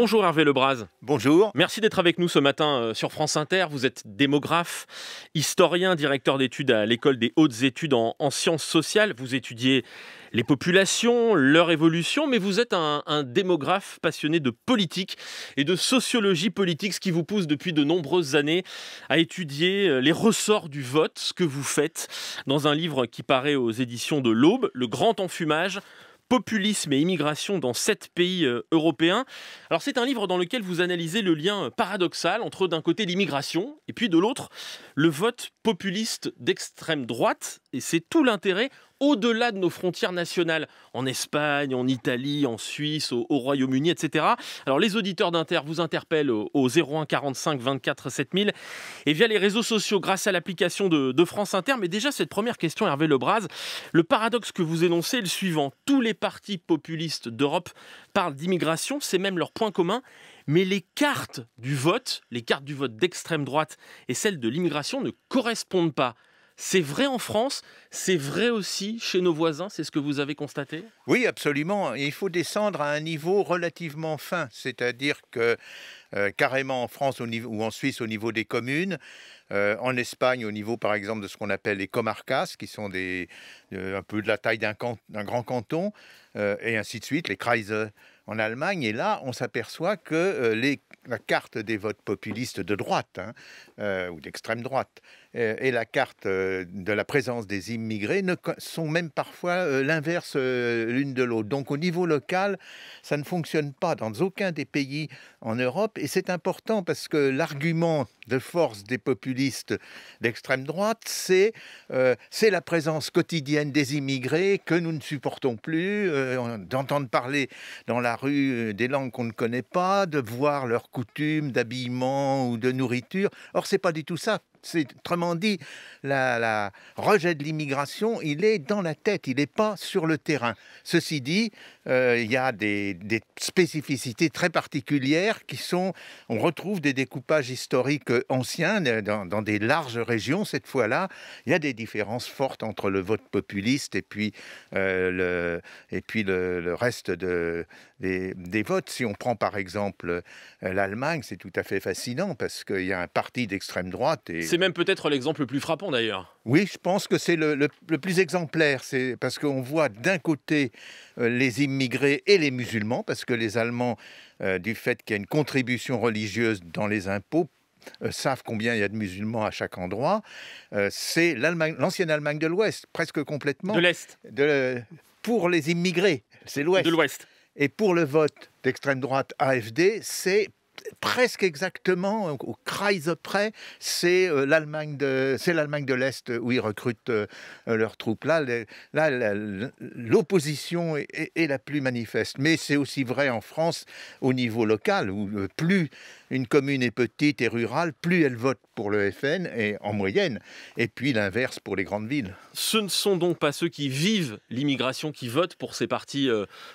Bonjour Hervé Lebras. Bonjour. Merci d'être avec nous ce matin euh, sur France Inter. Vous êtes démographe, historien, directeur d'études à l'école des hautes études en, sciences sociales. Vous étudiez les populations, leur évolution, mais vous êtes un, un, démographe passionné de politique et de sociologie politique, ce qui vous pousse depuis de nombreuses années à étudier euh, les ressorts du vote, ce que vous faites dans un livre qui paraît aux éditions de l'Aube, Le Grand Enfumage populisme et immigration dans sept pays euh, européens. Alors c'est un livre dans lequel vous analysez le lien euh, paradoxal entre d'un côté l'immigration et puis de l'autre le vote populiste d'extrême droite et c'est tout l'intérêt au-delà de nos frontières nationales, en Espagne, en Italie, en Suisse, au, Royaume-Uni, etc. Alors les auditeurs d'Inter vous interpellent au, 0145 01 45 24 7000 et via les réseaux sociaux grâce à l'application de, de, France Inter. Mais déjà cette première question, Hervé Lebras, le paradoxe que vous énoncez est le suivant tous les partis populistes d'Europe parlent d'immigration, c'est même leur point commun. Mais les cartes du vote, les cartes du vote d'extrême droite et celles de l'immigration ne correspondent pas. C'est vrai en France, c'est vrai aussi chez nos voisins, c'est ce que vous avez constaté Oui, absolument. il faut descendre à un niveau relativement fin, c'est-à-dire que euh, carrément en France ou en Suisse au niveau des communes, euh, en Espagne au niveau par exemple de ce qu'on appelle les comarcas, qui sont des, euh, un peu de la taille d'un grand canton, et ainsi de suite, les Kreise en Allemagne. Et là, on s'aperçoit que la carte des votes populistes de droite hein, ou d'extrême droite euh, et la carte euh, de la présence des immigrés ne sont même parfois euh, l'inverse l'une de l'autre. Donc au niveau local, ça ne fonctionne pas dans aucun des pays en Europe et c'est important parce que l'argument de force des populistes d'extrême droite, c'est la présence quotidienne des immigrés que nous ne supportons plus, d'entendre parler dans la rue des langues qu'on ne connaît pas, de voir leurs coutumes d'habillement ou de nourriture. Or, c'est pas du tout ça Autrement dit, le rejet de l'immigration, il est dans la tête, il n'est pas sur le terrain. Ceci dit, euh, il y a des, spécificités très particulières qui sont, on retrouve des découpages historiques anciens euh, dans, des larges régions cette fois-là. Il y a des différences fortes entre le vote populiste et puis, euh, le, et puis le reste de, des, votes. Si on prend par exemple euh, l'Allemagne, c'est tout à fait fascinant parce qu'il y a un parti d'extrême droite. Et... C'est même peut-être l'exemple le plus frappant d'ailleurs. Oui, je pense que c'est le, plus exemplaire. C'est parce qu'on voit d'un côté euh, les immigrés et les musulmans, parce que les Allemands, euh, du fait qu'il y a une contribution religieuse dans les impôts, savent combien il y a de musulmans à chaque endroit. c'est l'ancienne Allemagne, Allemagne de l'Ouest, presque complètement. De l'Est. pour les immigrés, c'est l'Ouest. De l'Ouest. Et pour le vote d'extrême droite AFD, c'est presque exactement, au Kreise près, c'est euh, l'Allemagne de c'est l'Allemagne de l'Est où ils recrutent euh, leurs troupes. Là, l'opposition est, la plus manifeste. Mais c'est aussi vrai en France au niveau local, où euh, plus une commune est petite et rurale, plus elle vote pour le FN et en moyenne, et puis l'inverse pour les grandes villes. Ce ne sont donc pas ceux qui vivent l'immigration qui votent pour ces partis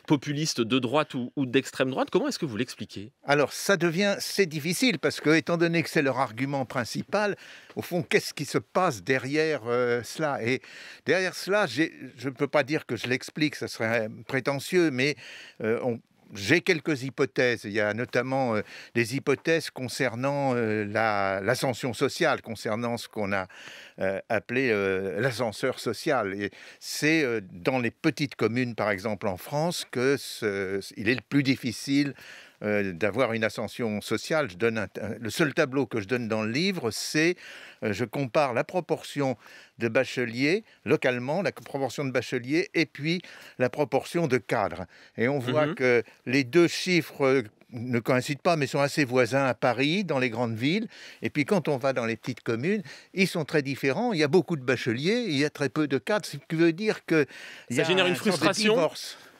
populistes de droite ou, ou d'extrême droite. Comment est-ce que vous l'expliquez Alors ça devient c'est difficile parce que, étant donné que c'est leur argument principal, au fond, qu'est-ce qui se passe derrière euh, cela Et derrière cela, je ne peux pas dire que je l'explique, ça serait prétentieux, mais euh, j'ai quelques hypothèses. Il y a notamment euh, des hypothèses concernant l'ascension sociale, concernant ce qu'on a appelé l'ascenseur social. Et c'est dans les petites communes, par exemple en France, que il est le plus difficile euh, d'avoir une ascension sociale. Je donne le seul tableau que je donne dans le livre, c'est euh, je compare la proportion de bacheliers localement, la proportion de bacheliers et puis la proportion de cadres. Et on voit mhm. que les deux chiffres euh, ne coïncident pas, mais sont assez voisins à Paris, dans les grandes villes. Et puis quand on va dans les petites communes, ils sont très différents. Il y a beaucoup de bacheliers, il y a très peu de cadres, ce qui veut dire que ça génère une frustration.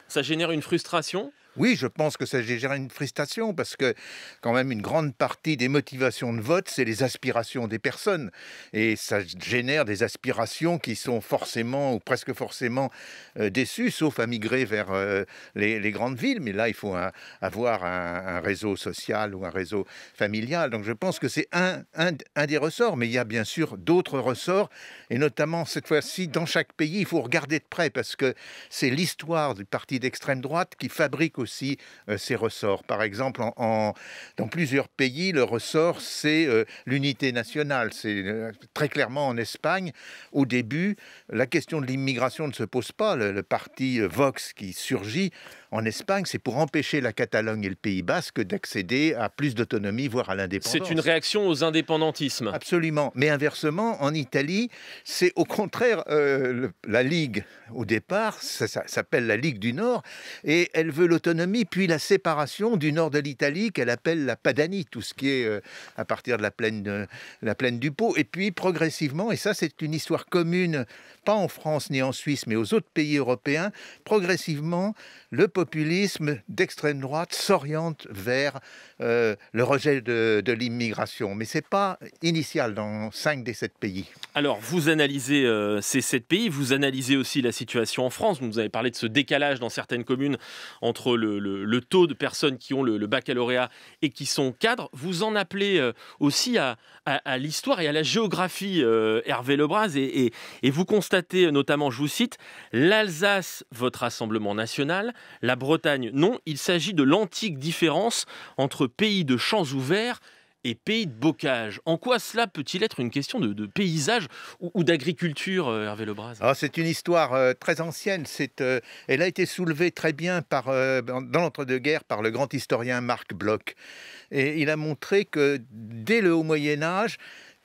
Ça génère une frustration oui, je pense que ça génère une frustration parce que quand même une grande partie des motivations de vote, c'est les aspirations des personnes. Et ça génère des aspirations qui sont forcément ou presque forcément euh, déçues, sauf à migrer vers euh, les, grandes villes. Mais là, il faut avoir un, réseau social ou un réseau familial. Donc je pense que c'est un, un, un des ressorts. Mais il y a bien sûr d'autres ressorts. Et notamment, cette fois-ci, dans chaque pays, il faut regarder de près parce que c'est l'histoire du parti d'extrême droite qui fabrique aussi aussi ses euh, ressorts. Par exemple, en, dans plusieurs pays, le ressort, c'est euh, l'unité nationale. C'est euh, très clairement en Espagne, au début, la question de l'immigration ne se pose pas. le parti Vox qui surgit en Espagne, c'est pour empêcher la Catalogne et le Pays basque d'accéder à plus d'autonomie, voire à l'indépendance. C'est une réaction aux indépendantismes. Absolument. Mais inversement, en Italie, c'est au contraire euh, la Ligue, au départ, ça, s'appelle la Ligue du Nord, et elle veut l'autonomie, puis la séparation du nord de l'Italie qu'elle appelle la Padanie, tout ce qui est euh, à partir de la plaine, de, la plaine du Pô, et puis progressivement, et ça c'est une histoire commune, pas en France ni en Suisse, mais aux autres pays européens, progressivement, le populisme d'extrême droite s'oriente vers euh, le rejet de, l'immigration. Mais ce n'est pas initial dans 5 des 7 pays. Alors, vous analysez euh, ces 7 pays, vous analysez aussi la situation en France. Vous avez parlé de ce décalage dans certaines communes entre le, taux de personnes qui ont le, baccalauréat et qui sont cadres. Vous en appelez euh, aussi à, l'histoire et à la géographie, Hervé Lebras, et, et, et vous constatez notamment, je vous cite, l'Alsace, votre Rassemblement national, la Bretagne. Non, il s'agit de l'antique différence entre pays de champs ouverts et pays de bocage. En quoi cela peut-il être une question de, paysage ou, d'agriculture, euh, Hervé Bras ah, C'est une histoire euh, très ancienne. Euh, elle a été soulevée très bien par, dans l'entre-deux-guerres par le grand historien Marc Bloch. Et il a montré que dès le haut Moyen Âge,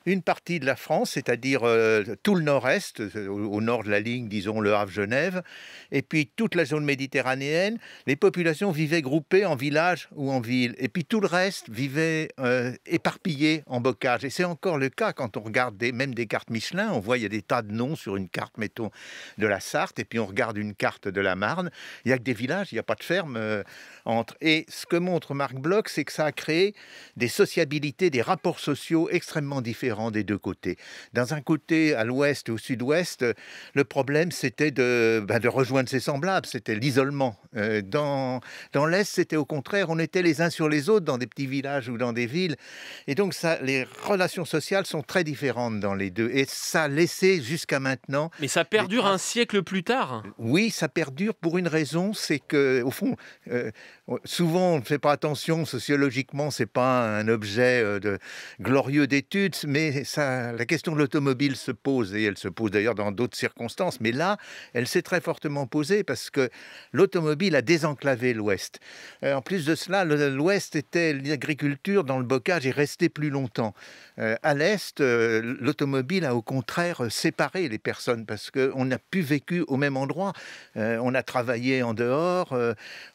une partie de la France, c'est-à-dire euh, tout le nord-est, euh, au nord de la ligne, disons le Havre-Genève, et puis toute la zone méditerranéenne, les populations vivaient groupées en villages ou en villes, et puis tout le reste vivait euh, éparpillé en bocage. Et c'est encore le cas quand on regarde même des cartes Michelin, on voit il y a des tas de noms sur une carte, mettons, de la Sarthe, et puis on regarde une carte de la Marne, il n'y a que des villages, il n'y a pas de fermes. entre. Et ce que montre Marc Bloch, c'est que ça a créé des sociabilités, des rapports sociaux extrêmement différents des deux côtés. Dans un côté, à l'ouest ou au sud-ouest, le problème, c'était de, bah, rejoindre ses semblables, c'était l'isolement. Euh, dans dans l'est, c'était au contraire, on était les uns sur les autres dans des petits villages ou dans des villes. Et donc, ça, les relations sociales sont très différentes dans les deux. Et ça laissait jusqu'à maintenant. Mais ça perdure un siècle plus tard. Oui, ça perdure pour une raison, c'est que, au fond, euh, Souvent, on ne fait pas attention. Sociologiquement, ce n'est pas un objet euh, glorieux d'études, mais ça, la question de l'automobile se pose et elle se pose d'ailleurs dans d'autres circonstances. Mais là, elle s'est très fortement posée parce que l'automobile a désenclavé l'Ouest. Euh, en plus de cela, l'Ouest était l'agriculture dans le bocage est resté plus longtemps. Euh, à l'Est, l'automobile a au contraire séparé les personnes parce qu'on n'a plus vécu au même endroit. On a travaillé en dehors,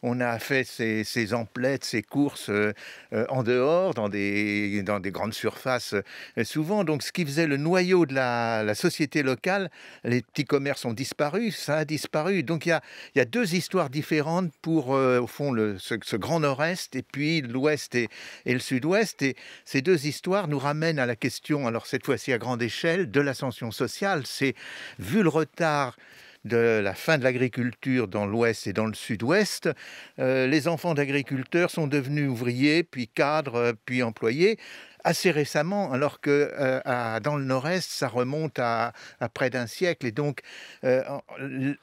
on a fait ses ses, emplettes, ses courses euh, euh, en dehors, dans des, dans des grandes surfaces euh, souvent. Donc ce qui faisait le noyau de la, société locale, les petits commerces ont disparu, ça a disparu. Donc il y a, y a, deux histoires différentes pour, au fond, le, ce, grand nord-est et puis l'ouest et, et le sud-ouest. Et ces deux histoires nous ramènent à la question, alors cette fois-ci à grande échelle, de l'ascension sociale. C'est vu le retard de la fin de l'agriculture dans l'Ouest et dans le Sud-Ouest, euh, les enfants d'agriculteurs sont devenus ouvriers, puis cadres, euh, puis employés assez récemment, alors que euh, dans le Nord-Est, ça remonte à, près d'un siècle. Et donc,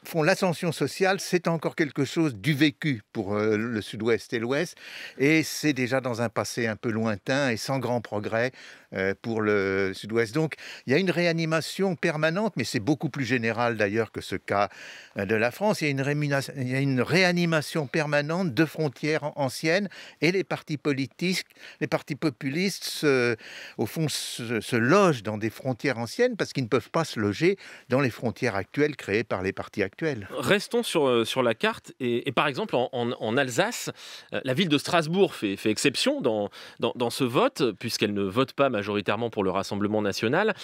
font l'ascension sociale, c'est encore quelque chose du vécu pour le Sud-Ouest et l'Ouest. Et c'est déjà dans un passé un peu lointain et sans grand progrès. Euh, pour le sud-ouest. Donc il y a une réanimation permanente, mais c'est beaucoup plus général d'ailleurs que ce cas euh, de la France. Il y, a une il a une réanimation permanente de frontières anciennes et les partis politiques, les partis populistes, se, au fond, se, logent dans des frontières anciennes parce qu'ils ne peuvent pas se loger dans les frontières actuelles créées par les partis actuels. Restons sur, euh, sur la carte et, par exemple en, Alsace, la ville de Strasbourg fait, fait exception dans, dans, dans ce vote puisqu'elle ne vote pas majoritairement majoritairement pour le Rassemblement national.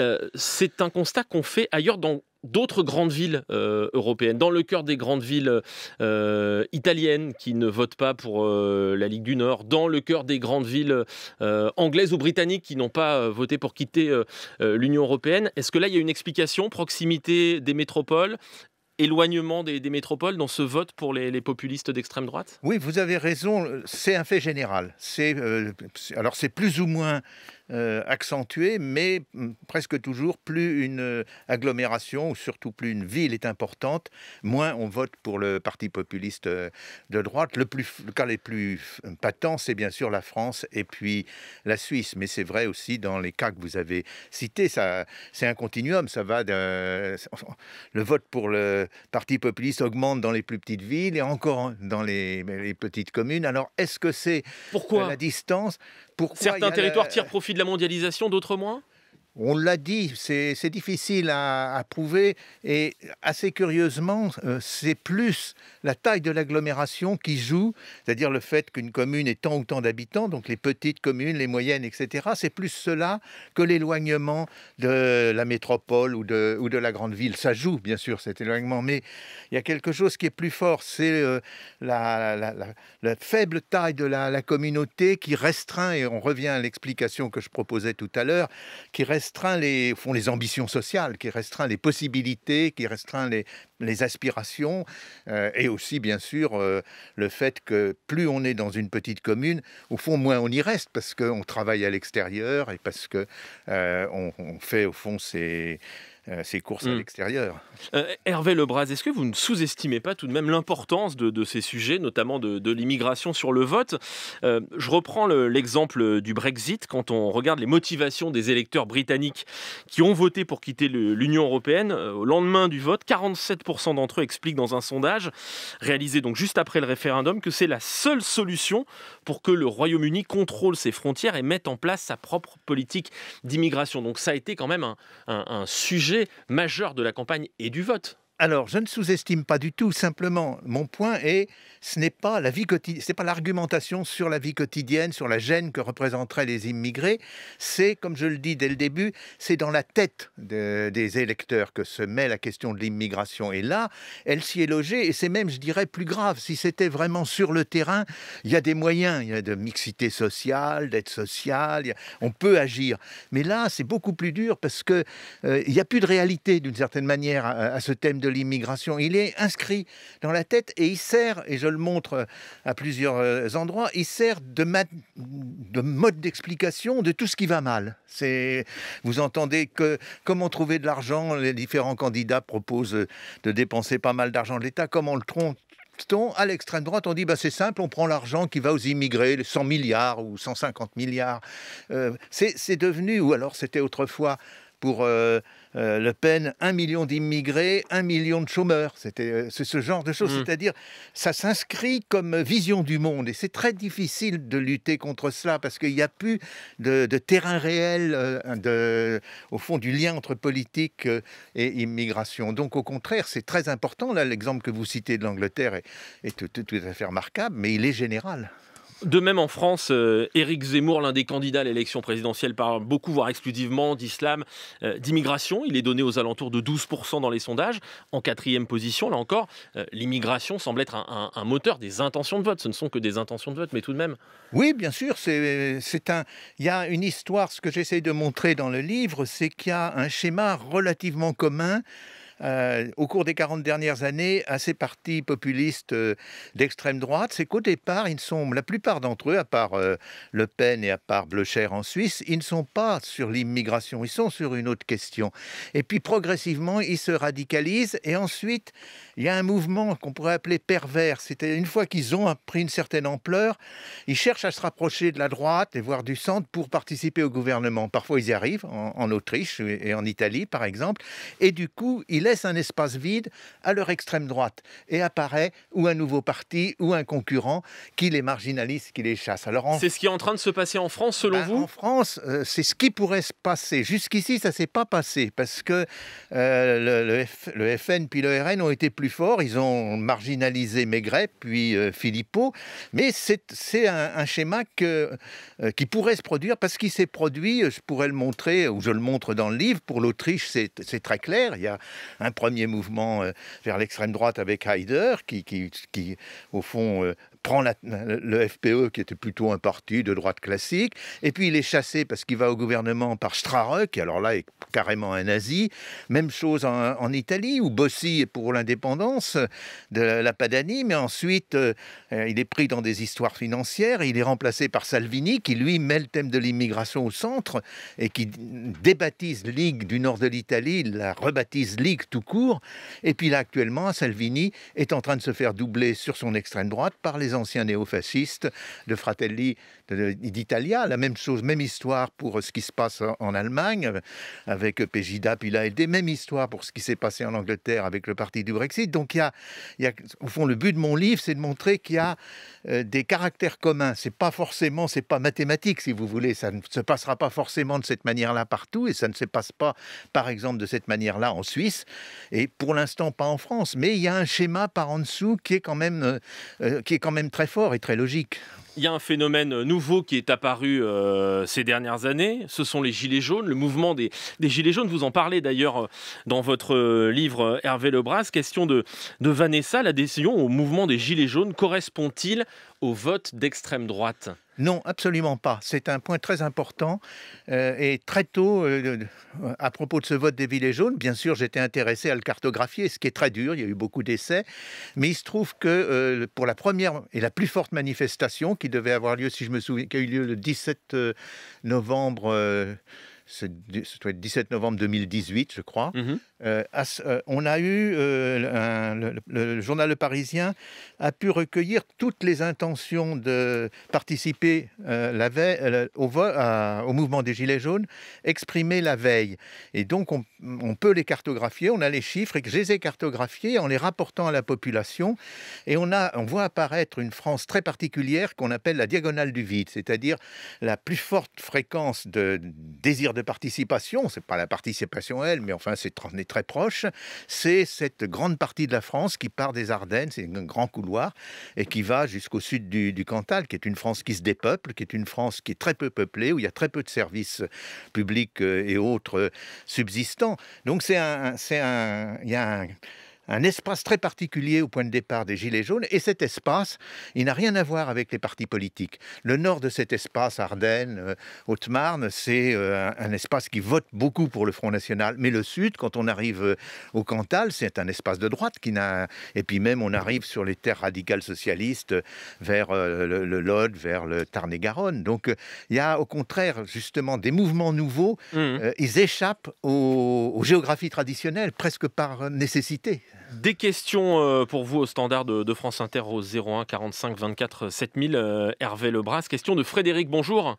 Euh, c'est un constat qu'on fait ailleurs dans d'autres grandes villes euh, européennes, dans le cœur des grandes villes euh, italiennes qui ne votent pas pour la Ligue du Nord, dans le cœur des grandes villes anglaises ou britanniques qui n'ont pas voté pour quitter l'Union européenne. Est-ce que là, il y a une explication Proximité des métropoles éloignement des, métropoles dans ce vote pour les, les populistes d'extrême droite Oui, vous avez raison, c'est un fait général. C'est, alors c'est plus ou moins euh, accentuée, mais mm, presque toujours, plus une euh, agglomération, ou surtout plus une ville est importante, moins on vote pour le Parti populiste euh, de droite. Le, plus, le cas les plus patents, c'est bien sûr la France et puis la Suisse, mais c'est vrai aussi dans les cas que vous avez cités, c'est un continuum, ça va de, le vote pour le Parti populiste augmente dans les plus petites villes et encore dans les, petites communes. Alors, est-ce que c'est la distance Pourquoi Certains territoires tirent profit de la mondialisation, d'autres moins on l'a dit, c'est difficile à, prouver et assez curieusement, euh, c'est plus la taille de l'agglomération qui joue, c'est-à-dire le fait qu'une commune ait tant ou tant d'habitants, donc les petites communes, les moyennes, etc. C'est plus cela que l'éloignement de la métropole ou de, la grande ville. Ça joue, bien sûr, cet éloignement, mais il y a quelque chose qui est plus fort, c'est euh, la, faible taille de la, communauté qui restreint, et on revient à l'explication que je proposais tout à l'heure, qui restreint les, font les ambitions sociales, qui restreint les possibilités, qui restreint les, aspirations, euh, et aussi bien sûr euh, le fait que plus on est dans une petite commune, au fond moins on y reste parce qu'on travaille à l'extérieur et parce que euh, fait au fond ces euh, ces courses à hmm. l'extérieur. Euh, Hervé Lebras, est-ce que vous ne sous-estimez pas tout de même l'importance de, ces sujets, notamment de, l'immigration sur le vote euh, Je reprends l'exemple du Brexit. Quand on regarde les motivations des électeurs britanniques qui ont voté pour quitter l'Union européenne, au lendemain du vote, 47% d'entre eux expliquent dans un sondage réalisé donc juste après le référendum que c'est la seule solution pour que le Royaume-Uni contrôle ses frontières et mette en place sa propre politique d'immigration. Donc ça a été quand même un sujet majeur de la campagne et du vote alors, je ne sous-estime pas du tout. Simplement, mon point est, ce n'est pas la vie quotidienne, c'est pas l'argumentation sur la vie quotidienne, sur la gêne que représenteraient les immigrés. C'est, comme je le dis dès le début, c'est dans la tête des électeurs que se met la question de l'immigration. Et là, elle s'y est logée. Et c'est même, je dirais, plus grave. Si c'était vraiment sur le terrain, il y a des moyens. Il y a de mixité sociale, d'aide sociale. on peut agir. Mais là, c'est beaucoup plus dur parce que euh, il n'y a plus de réalité d'une certaine manière à, à ce thème de l'immigration. Il est inscrit dans la tête et il sert, et je le montre euh, à plusieurs euh, endroits, il sert de, de mode d'explication de tout ce qui va mal. C'est, vous entendez que comment trouver de l'argent, les différents candidats proposent euh, de dépenser pas mal d'argent de l'État, comment le trompe à l'extrême droite, on dit bah, c'est simple, on prend l'argent qui va aux immigrés, 100 milliards ou 150 milliards. c'est devenu, ou alors c'était autrefois pour euh, Le Pen, un million d'immigrés, un million de chômeurs. C'était euh, ce genre de choses. Mm. C'est-à-dire, ça s'inscrit comme vision du monde. Et c'est très difficile de lutter contre cela parce qu'il n'y a plus de, terrain réel, euh, au fond, du lien entre politique et immigration. Donc, au contraire, c'est très important. Là, l'exemple que vous citez de l'Angleterre est, tout à fait remarquable, mais il est général. De même en France, euh, Éric Zemmour, l'un des candidats à l'élection présidentielle, parle beaucoup, voire exclusivement, d'islam, euh, d'immigration. Il est donné aux alentours de 12% dans les sondages. En quatrième position, là encore, euh, l'immigration semble être un, moteur des intentions de vote. Ce ne sont que des intentions de vote, mais tout de même. Oui, bien sûr. C'est un. Il y a une histoire. Ce que j'essaie de montrer dans le livre, c'est qu'il y a un schéma relativement commun euh, au cours des 40 dernières années à ces partis populistes euh, d'extrême droite, c'est qu'au départ, ils la plupart d'entre eux, à part euh, Le Pen et à part bleucher en Suisse, ils ne sont pas sur l'immigration, ils sont sur une autre question. Et puis progressivement, ils se radicalisent et ensuite, il y a un mouvement qu'on pourrait appeler pervers. C'était une fois qu'ils ont pris une certaine ampleur, ils cherchent à se rapprocher de la droite et voire du centre pour participer au gouvernement. Parfois, ils y arrivent, en, Autriche et en Italie, par exemple. Et du coup, ils un espace vide à leur extrême droite. Et apparaît ou un nouveau parti ou un concurrent qui les marginalise, qui les chasse. C'est ce qui est en train de se passer en France, selon bah, vous En France, euh, c'est ce qui pourrait se passer. Jusqu'ici, ça ne s'est pas passé parce que euh, le, le, FN puis le RN ont été plus forts. Ils ont marginalisé Maigret puis euh, Philippot. Mais c'est un, schéma que, qui pourrait se produire parce qu'il s'est produit, je pourrais le montrer ou je le montre dans le livre, pour l'Autriche, c'est très clair. Il y un premier mouvement euh, vers l'extrême droite avec Haider, qui, qui, qui au fond, euh, prend le FPE, qui était plutôt un parti de droite classique, et puis il est chassé parce qu'il va au gouvernement par Strare, qui alors là est carrément un nazi. Même chose en, Italie, où Bossi est pour l'indépendance de la, Padanie, mais ensuite euh, euh, il est pris dans des histoires financières, il est remplacé par Salvini, qui lui met le thème de l'immigration au centre, et qui débaptise Ligue du nord de l'Italie, la rebaptise Ligue tout court, et puis là actuellement, Salvini est en train de se faire doubler sur son extrême droite par les anciens anciens néofascistes de Fratelli d'Italia. La même chose, même histoire pour euh, ce qui se passe en Allemagne euh, avec euh, Pegida puis l'ALD, même histoire pour ce qui s'est passé en Angleterre avec le parti du Brexit. Donc il y a, au fond, le but de mon livre, c'est de montrer qu'il y a des caractères communs. C'est pas forcément, c'est pas mathématique si vous voulez. Ça ne se passera pas forcément de cette manière-là partout et ça ne se passe pas, par exemple, de cette manière-là en Suisse et pour l'instant pas en France. Mais il y a un schéma par en dessous qui est quand même, qui est quand même très fort et très logique. Il y a un phénomène nouveau qui est apparu euh, ces dernières années, ce sont les gilets jaunes, le mouvement des, gilets jaunes. Vous en parlez d'ailleurs euh, dans votre euh, livre Hervé Lebras. Question de, Vanessa, la décision au mouvement des gilets jaunes correspond-il au vote d'extrême droite non, absolument pas. C'est un point très important. Euh, et très tôt, euh, à propos de ce vote des villes jaunes, bien sûr, j'étais intéressé à le cartographier, ce qui est très dur. Il y a eu beaucoup d'essais. Mais il se trouve que euh, pour la première et la plus forte manifestation qui devait avoir lieu, si je me souviens, qui a eu lieu le 17 novembre 17 novembre 2018, je crois, mm-hmm. euh, euh, on a eu, euh, le, journal Parisien a pu recueillir toutes les intentions de participer la au, mouvement des Gilets jaunes exprimées la veille. Et donc, on, peut les cartographier, on a les chiffres, et que je les ai cartographiés en les rapportant à la population. Et on, a, on voit apparaître une France très particulière qu'on appelle la diagonale du vide, c'est-à-dire la plus forte fréquence de désir de participation, c'est pas la participation elle, mais enfin c'est on est très proche, c'est cette grande partie de la France qui part des Ardennes, c'est un grand couloir, et qui va jusqu'au sud du, Cantal, qui est une France qui se dépeuple, qui est une France qui est très peu peuplée, où il y a très peu de services euh, publics euh, et autres euh, subsistants. Donc c'est un, c'est un, il y a un un espace très particulier au point de départ des Gilets jaunes. Et cet espace, il n'a rien à voir avec les partis politiques. Le nord de cet espace, Ardennes, euh, Haute-Marne, c'est euh, un, espace qui vote beaucoup pour le Front National. Mais le sud, quand on arrive euh, au Cantal, c'est un espace de droite qui n'a. Et puis même, on arrive sur les terres radicales socialistes, vers le, Lod, vers le Tarn-et-Garonne. Donc il y a au contraire, justement, des mouvements nouveaux. Mmh. ils échappent aux géographies traditionnelles, presque par nécessité. Des questions euh, pour vous au standard de, France Inter au 01 45 24 7000. Hervé Lebras, question de Frédéric, bonjour.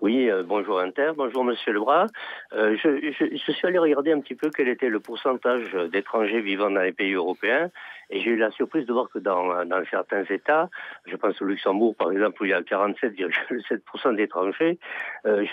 Oui, euh, bonjour Inter, bonjour Monsieur Lebras. Euh, je, suis allé regarder un petit peu quel était le pourcentage d'étrangers vivant dans les pays européens et j'ai eu la surprise de voir que dans, certains États, je pense au Luxembourg par exemple où il y a 47,7% d'étrangers, euh,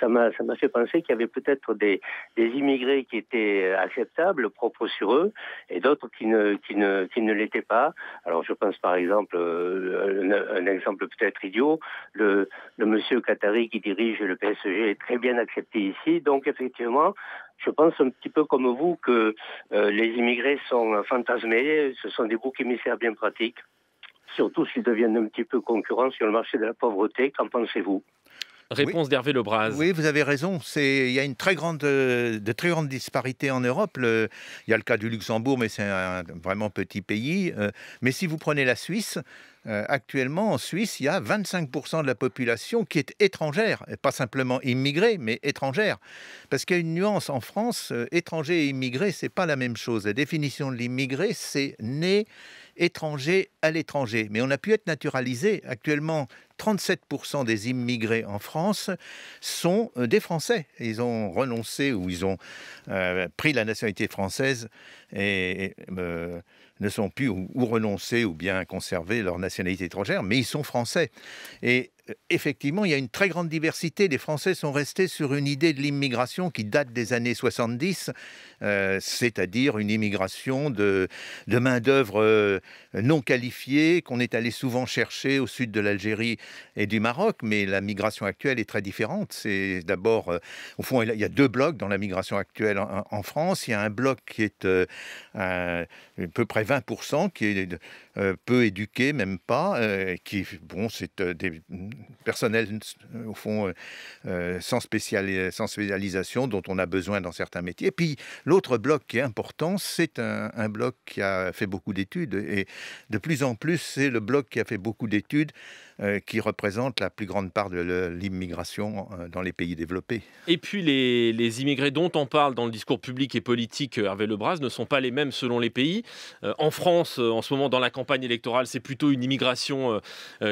ça m'a ça m'a fait penser qu'il y avait peut-être des, immigrés qui étaient acceptables, propres sur eux, et d'autres qui ne qui ne l'étaient pas. Alors je pense par exemple un, exemple peut-être idiot, le, M. monsieur qatari qui dit dirige le PSG est très bien accepté ici. Donc effectivement, je pense un petit peu comme vous que euh, les immigrés sont fantasmés, ce sont des boucs émissaires bien pratiques, surtout s'ils deviennent un petit peu concurrents sur le marché de la pauvreté. Qu'en pensez-vous Réponse oui. d'Hervé Lebras. Oui, vous avez raison. Il y a une très grande, euh, de très grandes disparités en Europe. il y a le cas du Luxembourg, mais c'est un vraiment petit pays. Euh. mais si vous prenez la Suisse, euh, actuellement en Suisse, il y a 25% de la population qui est étrangère, pas simplement immigrée, mais étrangère. Parce qu'il y a une nuance en France, étranger et immigré, c'est pas la même chose. La définition de l'immigré, c'est né étrangers à l'étranger. Mais on a pu être naturalisé. Actuellement, 37% des immigrés en France sont euh, des Français. Ils ont renoncé ou ils ont euh, pris la nationalité française et euh, ne sont plus ou, renoncés ou bien conservé leur nationalité étrangère, mais ils sont Français. Et euh, effectivement, il y a une très grande diversité. Les Français sont restés sur une idée de l'immigration qui date des années 70, euh, c'est-à-dire une immigration de, de main-d'œuvre euh, non qualifiée qu'on est allé souvent chercher au sud de l'Algérie et du Maroc. Mais la migration actuelle est très différente. C'est d'abord, au fond, il y a deux blocs dans la migration actuelle en, en France. Il y a un bloc qui est à peu près 20%, qui est peu éduqué, même pas, qui, bon, c'est des personnel, au fond, euh, euh, sans, sans, spécialisation, dont on a besoin dans certains métiers. Et puis, l'autre bloc qui est important, c'est un, bloc qui a fait beaucoup d'études. Et de plus en plus, c'est le bloc qui a fait beaucoup d'études euh, qui représente la plus grande part de l'immigration dans les pays développés. Et puis, les, les, immigrés dont on parle dans le discours public et politique, Hervé Lebras, ne sont pas les mêmes selon les pays. en France, en ce moment, dans la campagne électorale, c'est plutôt une immigration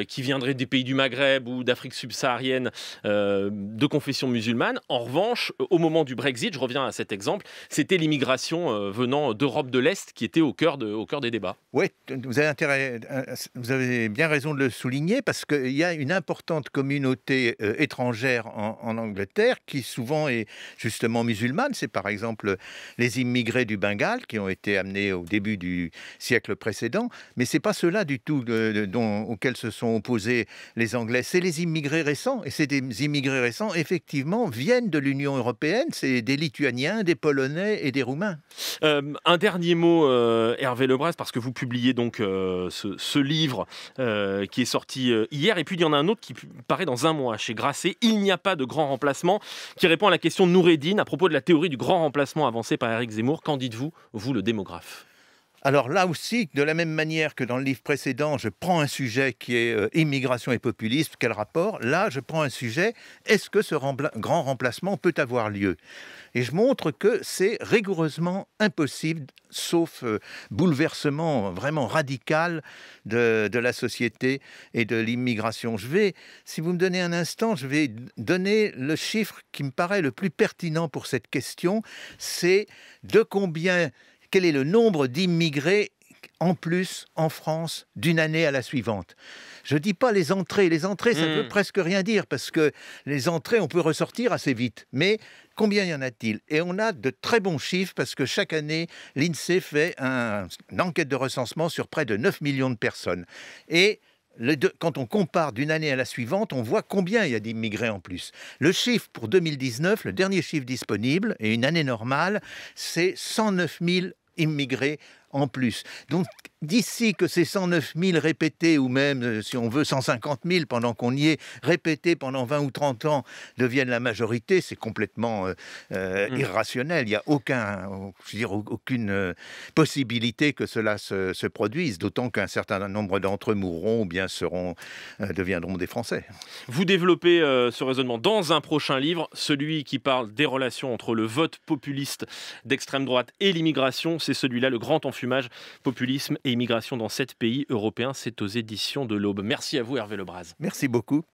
qui viendrait des pays du Maghreb ou d'Afrique subsaharienne euh, de confession musulmane. En revanche, au moment du Brexit, je reviens à cet exemple, c'était l'immigration euh, venant d'Europe de l'Est qui était au cœur, de, au cœur des débats. Oui, vous avez, euh, vous avez bien raison de le souligner parce qu'il y a une importante communauté étrangère en, Angleterre qui souvent est justement musulmane. C'est par exemple les immigrés du Bengale qui ont été amenés au début du siècle précédent. Mais c'est pas cela du tout dont, auquel se sont opposés les Anglais c'est les immigrés récents. Et ces immigrés récents, effectivement, viennent de l'Union européenne. C'est des Lituaniens, des Polonais et des Roumains. Euh, un dernier mot, euh, Hervé Lebras, parce que vous publiez donc euh, ce, livre qui est sorti hier. Et puis, il y en a un autre qui paraît dans un mois chez Grasset. Il n'y a pas de grand remplacement, qui répond à la question de Noureddin à propos de la théorie du grand remplacement avancée par Eric Zemmour. Qu'en dites-vous, vous, le démographe alors là aussi, de la même manière que dans le livre précédent, je prends un sujet qui est euh, immigration et populisme, quel rapport Là, je prends un sujet, est-ce que ce grand remplacement peut avoir lieu Et je montre que c'est rigoureusement impossible, sauf euh, bouleversement vraiment radical de, de la société et de l'immigration. Je vais, si vous me donnez un instant, je vais donner le chiffre qui me paraît le plus pertinent pour cette question, c'est de combien quel est le nombre d'immigrés en plus en France d'une année à la suivante. Je ne dis pas les entrées. Les entrées, ça ne hmm. presque rien dire parce que les entrées, on peut ressortir assez vite. Mais combien y en a-t-il Et on a de très bons chiffres parce que chaque année, l'INSEE fait une enquête de recensement sur près de 9 millions de personnes. Et quand on compare d'une année à la suivante, on voit combien il y a d'immigrés en plus. Le chiffre pour 2019, le dernier chiffre disponible, et une année normale, c'est 109 000 immigrés en plus. Donc d'ici que ces 109 000 répétés, ou même euh, si on veut 150 000 pendant qu'on y est, répétés pendant 20 ou 30 ans, deviennent la majorité, c'est complètement euh, euh, mm. irrationnel. Il n'y a aucun, je veux dire, aucune possibilité que cela se, produise, d'autant qu'un certain nombre d'entre eux mourront ou bien seront, deviendront des Français. Vous développez ce raisonnement dans un prochain livre, celui qui parle des relations entre le vote populiste d'extrême droite et l'immigration, c'est celui-là, le grand enfant populisme et immigration dans sept pays européens. C'est aux éditions de l'Aube. Merci à vous Hervé Lebras. Merci beaucoup.